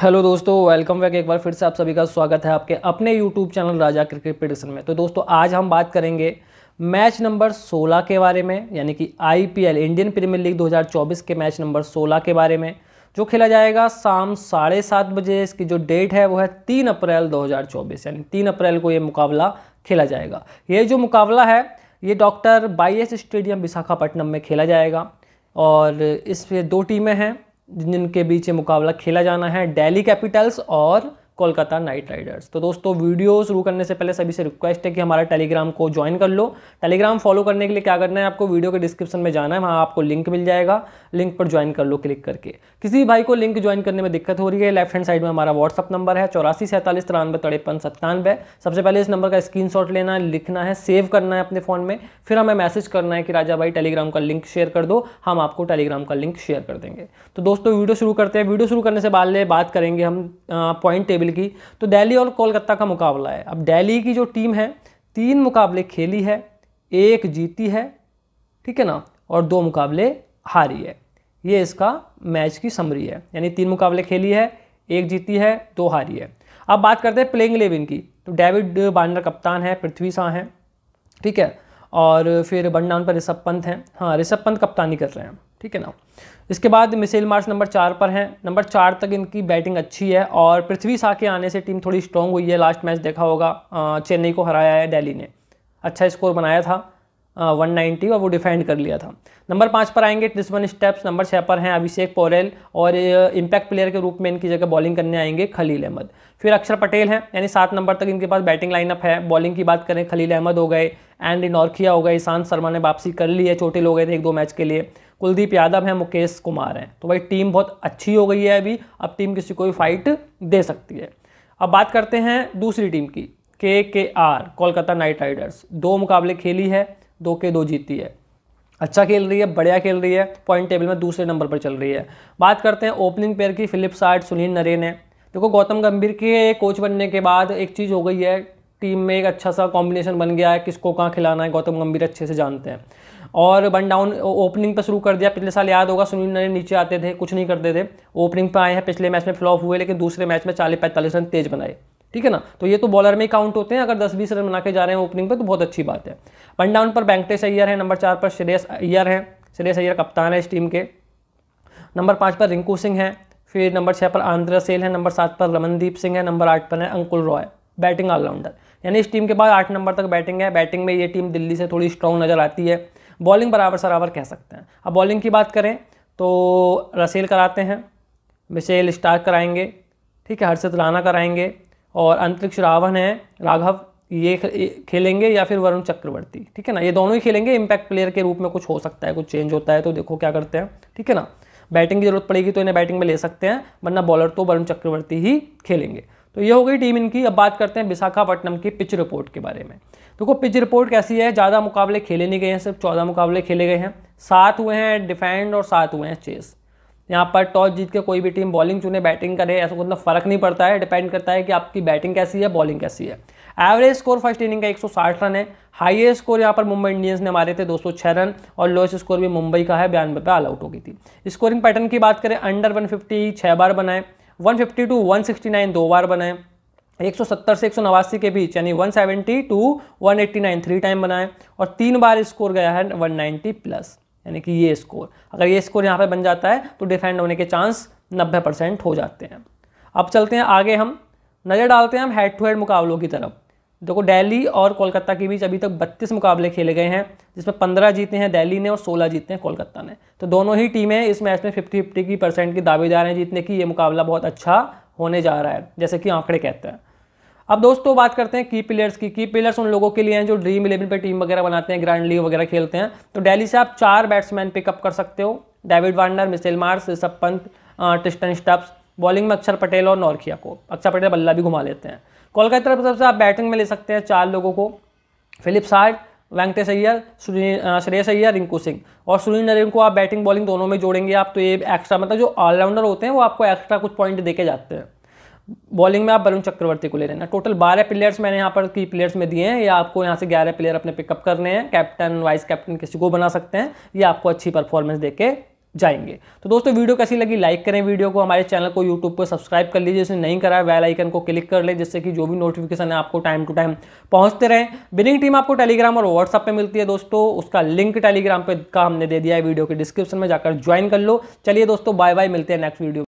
hello दोस्तों welcome back एक बार फिर से आप सभी का स्वागत है आपके अपने YouTube channel Raja cricket prediction में तो दोस्तों आज हम बात करेंगे मैच नंबर 16 के बारे में यानी कि आईपीएल इंडियन प्रीमियर लीग 2024 के मैच नंबर 16 के बारे में जो खेला जाएगा शाम साढ़े सात बजे इसकी जो डेट है वो है तीन अप्रैल दो यानी तीन अप्रैल को ये मुकाबला खेला जाएगा ये जो मुकाबला है ये डॉक्टर बाई स्टेडियम विशाखापट्टनम में खेला जाएगा और इस दो टीमें हैं जिन जिनके बीच ये मुकाबला खेला जाना है डेली कैपिटल्स और कोलकाता नाइट राइडर्स तो दोस्तों वीडियो शुरू करने से पहले सभी से रिक्वेस्ट है कि हमारा टेलीग्राम को ज्वाइन कर लो टेलीग्राम फॉलो करने के लिए क्या करना है आपको वीडियो के डिस्क्रिप्शन में जाना है वहाँ आपको लिंक मिल जाएगा लिंक पर ज्वाइन कर लो क्लिक करके किसी भी भाई को लिंक ज्वाइन करने में दिक्कत हो रही है लेफ्ट हैंड साइड में हमारा व्हाट्सअप नंबर है चौरासी सैंतालीस तिरानवे सत्तानवे सबसे पहले इस नंबर का स्क्रीनशॉट लेना है लिखना है सेव करना है अपने फ़ोन में फिर हमें मैसेज करना है कि राजा भाई टेलीग्राम का लिंक शेयर कर दो हम आपको टेलीग्राम का लिंक शेयर कर देंगे तो दोस्तों वीडियो शुरू करते हैं वीडियो शुरू करने से पहले बात करेंगे हम पॉइंट टेबल की तो दिल्ली और कोलकाता का मुकाबला है अब दिल्ली की जो टीम है तीन मुकाबले खेली है एक जीती है ठीक है ना और दो मुकाबले हारी है ये इसका मैच की समरी है यानी तीन मुकाबले खेली है एक जीती है दो हारी है अब बात करते हैं प्लेइंग इलेवन की तो डेविड बार्नर कप्तान है पृथ्वी शाह हैं ठीक है और फिर बंडान पर ऋषभ पंत हैं हाँ ऋषभ पंत कप्तानी कर रहे हैं ठीक है ना इसके बाद मिसेल मार्स नंबर चार पर हैं नंबर चार तक इनकी बैटिंग अच्छी है और पृथ्वी शाह के आने से टीम थोड़ी स्ट्रॉन्ग हुई है लास्ट मैच देखा होगा चेन्नई को हराया है दिल्ली ने अच्छा स्कोर बनाया था वन नाइन्टी और वो डिफेंड कर लिया था नंबर पाँच पर आएंगे ट्रिस्वन स्टेप्स नंबर छः पर हैं अभिषेक पोरेल और इम्पैक्ट प्लेयर के रूप में इनकी जगह बॉलिंग करने आएंगे खलील अहमद फिर अक्षर पटेल हैं यानी सात नंबर तक इनके पास बैटिंग लाइनअप है बॉलिंग की बात करें खलील अहमद हो गए एंड नौरखिया हो गए ईशांत शर्मा ने वापसी कर ली है चोटिल हो गए थे एक दो मैच के लिए कुलदीप यादव हैं मुकेश कुमार हैं तो भाई टीम बहुत अच्छी हो गई है अभी अब टीम किसी को भी फाइट दे सकती है अब बात करते हैं दूसरी टीम की के के आर कोलकाता नाइट राइडर्स दो मुकाबले खेली है दो के दो जीती है अच्छा खेल रही है बढ़िया खेल रही है पॉइंट टेबल में दूसरे नंबर पर चल रही है बात करते हैं ओपनिंग पेयर की फिलिप साइड सुनील नरेन है देखो गौतम गंभीर के कोच बनने के बाद एक चीज़ हो गई है टीम में एक अच्छा सा कॉम्बिनेशन बन गया है किसको कहाँ खिलाना है गौतम गंभीर अच्छे से जानते हैं और वन डाउन ओपनिंग पे शुरू कर दिया पिछले साल याद होगा सुनील नरेन नीचे आते थे कुछ नहीं करते थे ओपनिंग पे आए हैं पिछले मैच में फ्लॉप हुए लेकिन दूसरे मैच में चालीस पैंतालीस रन तेज बनाए ठीक है ना तो ये तो बॉलर में ही काउंट होते हैं अगर 10-20 रन बना के जा रहे हैं ओपनिंग पे तो बहुत अच्छी बात है वन डाउन पर बैंकटेश अय्यर है नंबर चार पर श्रेयस अय्यर है श्रेयस अय्यर कप्तान है इस टीम के नंबर पाँच पर रिंकू सिंह है फिर नंबर छः पर आंध्र सेल है नंबर सात पर रमनदीप सिंह है नंबर आठ पर है अंकुल रॉय बैटिंग ऑलराउंडर यानी इस टीम के बाद आठ नंबर तक बैटिंग है बैटिंग में ये टीम दिल्ली से थोड़ी स्ट्रांग नज़र आती है बॉलिंग बराबर सराबर कह सकते हैं अब बॉलिंग की बात करें तो रसेल कराते हैं मिशेल स्टार्क कराएंगे ठीक है हर्षित राणा कराएंगे और अंतरिक्ष रावण है राघव ये खेलेंगे या फिर वरुण चक्रवर्ती ठीक है ना ये दोनों ही खेलेंगे इम्पैक्ट प्लेयर के रूप में कुछ हो सकता है कुछ चेंज होता है तो देखो क्या करते हैं ठीक है ना बैटिंग की जरूरत पड़ेगी तो इन्हें बैटिंग में ले सकते हैं वरना बॉलर तो वरुण चक्रवर्ती ही खेलेंगे तो ये हो गई टीम इनकी अब बात करते हैं विशाखापट्टनम की पिच रिपोर्ट के बारे में देखो तो पिच रिपोर्ट कैसी है ज़्यादा मुकाबले खेले नहीं गए हैं सिर्फ चौदह मुकाबले खेले गए हैं सात हुए हैं डिफेंड और सात हुए हैं चेस यहाँ पर टॉस जीत के कोई भी टीम बॉलिंग चुने बैटिंग करे ऐसा कोई मतलब फर्क नहीं पड़ता है डिपेंड करता है कि आपकी बैटिंग कैसी है बॉलिंग कैसी है एवरेज स्कोर फर्स्ट इनिंग का 160 रन है हाईएस्ट स्कोर यहाँ पर मुंबई इंडियंस ने मारे थे 206 रन और लोएस्ट स्कोर भी मुंबई का है बयानबे पे ऑल आउट हो गई थी स्कोरिंग पैटर्न की बात करें अंडर 150 छः बार बनाए one fifty two one sixty nine दो बार बनाएं 170 से एक के बीच यानी 170 टू नाइन थ्री टाइम बनाएं और तीन बार स्कोर गया है 190 प्लस यानी कि ये स्कोर अगर ये स्कोर यहाँ पे बन जाता है तो डिफेंड होने के चांस 90 परसेंट हो जाते हैं अब चलते हैं आगे हम नज़र डालते हैं हम हेड टू हेड मुकाबलों की तरफ देखो दिल्ली और कोलकाता के बीच अभी तक बत्तीस मुकाबले खेले गए हैं जिसमें पंद्रह जीते हैं दिल्ली ने और सोलह जीते हैं कोलकाता ने तो दोनों ही टीमें इस मैच में फिफ्टी फिफ्टी की परसेंट की दावेदार हैं जीतने की ये मुकाबला बहुत अच्छा होने जा रहा है जैसे कि आंकड़े कहते हैं अब दोस्तों बात करते हैं की प्लेयर्स की की प्लेयर्स उन लोगों के लिए हैं जो ड्रीम इलेवन पर टीम वगैरह बनाते हैं ग्रैंड लीग वगैरह खेलते हैं तो डेली से आप चार बैट्समैन पिकअप कर सकते हो David Warner Mitchell Marsh Rishabh Pant Tristan Stubbs bowling में अक्षर पटेल और नौरखिया को अक्षर पटेल बल्ला भी घुमा लेते हैं कोलकाता तरफ से आप बैटिंग में ले सकते हैं चार लोगों को फिलिप साइड वेंकटेश अय्यर श्रेयस अय्यर रिंकू सिंह और सुनील नरेन को आप बैटिंग बॉलिंग दोनों में जोड़ेंगे आप तो ये एक्स्ट्रा मतलब जो ऑलराउंडर होते हैं वो आपको एक्स्ट्रा कुछ पॉइंट देके जाते हैं बॉलिंग में आप वरुण चक्रवर्ती को ले लेना टोटल बारह प्लेयर्स मैंने यहाँ पर की प्लेयर्स में दिए हैं या आपको यहाँ से ग्यारह प्लेयर अपने पिकअप करने हैं कैप्टन वाइस कैप्टन किसी को बना सकते हैं ये आपको अच्छी परफॉर्मेंस देके जाएंगे तो दोस्तों वीडियो कैसी लगी लाइक करें वीडियो को हमारे चैनल को यूट्यूब पर सब्सक्राइब कर लीजिए जिसने नहीं करा बेल आइकन को क्लिक कर लें जिससे कि जो भी नोटिफिकेशन है आपको टाइम टू टाइम पहुंचते रहे बिलिंग टीम आपको टेलीग्राम और व्हाट्सअप पे मिलती है दोस्तों उसका लिंक टेलीग्राम पे का हमने दे दिया है वीडियो के डिस्क्रिप्शन में जाकर ज्वाइन कर लो चलिए दोस्तों बाय बाय मिलते हैं नेक्स्ट वीडियो